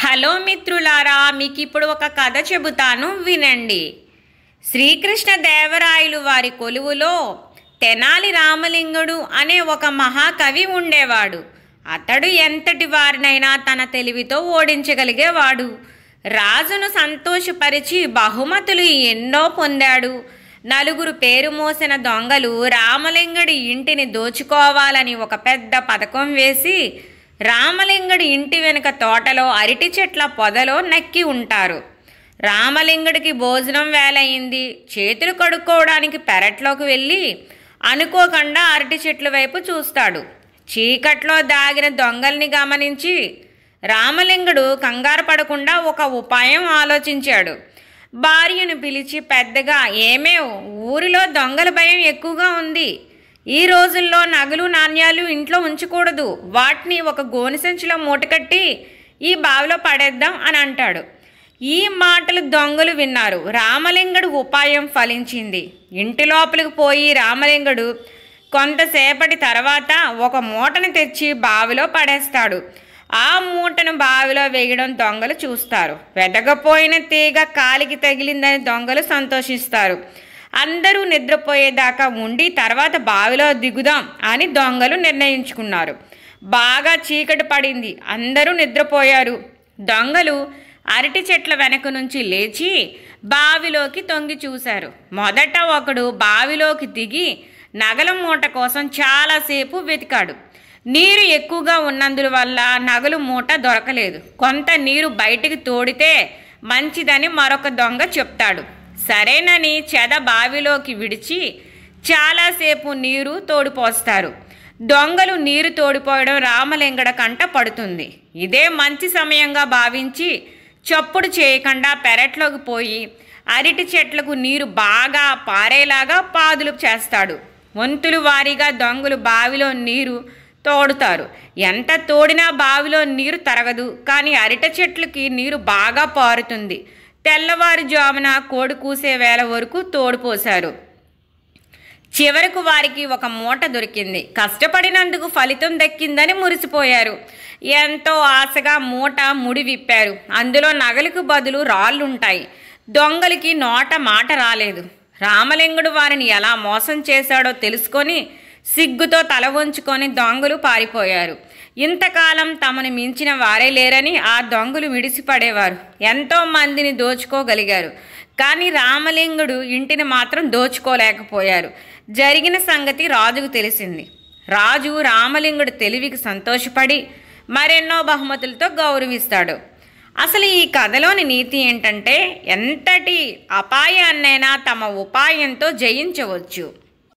hello మిత్రులారా మీకు ఇప్పుడు ఒక కథ చెబుతాను వినండి శ్రీకృష్ణదేవరాయలు వారి కొలువులో తెనాలి రామలింగుడు అనే ఒక మహాకవి ఉండేవాడు అతడు ఎంతటి వారినైనా తన తెలివితో ఓడించగలిగేవాడు రాజును సంతోషపరిచి బహుమతులు ఎన్నో పొందాడు నలుగురు పేరు మోసిన దొంగలు రామలింగుడి ఇంటిని దోచుకోవాలని ఒక పెద్ద పథకం వేసి రామలింగుడి ఇంటి వెనుక తోటలో అరటి చెట్ల పొదలో నక్కి ఉంటారు రామలింగుడికి భోజనం వేలయ్యింది చేతులు కడుక్కోవడానికి పెరట్లోకి వెళ్ళి అనుకోకుండా అరటి చెట్ల వైపు చూస్తాడు చీకట్లో దాగిన దొంగల్ని గమనించి రామలింగుడు కంగారు పడకుండా ఒక ఉపాయం ఆలోచించాడు భార్యను పిలిచి పెద్దగా ఏమేవ్ ఊరిలో దొంగల భయం ఎక్కువగా ఉంది ఈ రోజుల్లో నగలు నాణ్యాలు ఇంట్లో ఉంచకూడదు వాటిని ఒక గోని సంచిలో మూటకట్టి ఈ బావిలో పడేద్దాం అని అంటాడు ఈ మాటలు దొంగలు విన్నారు రామలింగడు ఉపాయం ఫలించింది ఇంటి లోపలికి పోయి రామలింగడు కొంతసేపటి తర్వాత ఒక మూటను తెచ్చి బావిలో పడేస్తాడు ఆ మూటను బావిలో వేయడం దొంగలు చూస్తారు వెదకపోయిన తీగ కాలికి తగిలిందని దొంగలు సంతోషిస్తారు అందరూ నిద్రపోయేదాకా ఉండి తర్వాత బావిలో దిగుదాం అని దొంగలు నిర్ణయించుకున్నారు బాగా చీకటి పడింది అందరూ నిద్రపోయారు దొంగలు అరటి చెట్ల వెనక నుంచి లేచి బావిలోకి తొంగి చూశారు మొదట ఒకడు బావిలోకి దిగి నగల మూట కోసం చాలాసేపు వెతికాడు నీరు ఎక్కువగా ఉన్నందుల వల్ల నగలు మూట దొరకలేదు కొంత నీరు బయటికి తోడితే మంచిదని మరొక దొంగ చెప్తాడు సరేనని చెద బావిలోకి విడిచి చాలాసేపు నీరు తోడిపోస్తారు దొంగలు నీరు తోడిపోయడం రామలింగడ కంట పడుతుంది ఇదే మంచి సమయంగా భావించి చప్పుడు చేయకుండా పెరట్లోకి పోయి అరటి చెట్లకు నీరు బాగా పారేలాగా పాదులు చేస్తాడు వంతులు వారీగా దొంగలు బావిలో నీరు తోడుతారు ఎంత తోడినా బావిలో నీరు తరగదు కానీ అరిట చెట్లకి నీరు బాగా పారుతుంది తెల్లవారుజామున కోడి కూసే వేల వరకు తోడుపోశారు చివరకు వారికి ఒక మూట దొరికింది కష్టపడినందుకు ఫలితం దక్కిందని మురిసిపోయారు ఎంతో ఆశగా మూట ముడి విప్పారు అందులో నగలకు బదులు రాళ్ళుంటాయి దొంగలకి నోట మాట రాలేదు రామలింగుడు వారిని ఎలా మోసం చేశాడో తెలుసుకొని సిగ్గుతో తల వంచుకొని దొంగలు పారిపోయారు ఇంతకాలం తమను మించిన వారే లేరని ఆ దొంగలు మిడిసిపడేవారు ఎంతో మందిని దోచుకోగలిగారు కానీ రామలింగుడు ఇంటిని మాత్రం దోచుకోలేకపోయారు జరిగిన సంగతి రాజుకు తెలిసింది రాజు రామలింగుడు తెలివికి సంతోషపడి మరెన్నో బహుమతులతో గౌరవిస్తాడు అసలు ఈ కథలోని నీతి ఏంటంటే ఎంతటి అపాయాన్నైనా తమ ఉపాయంతో జయించవచ్చు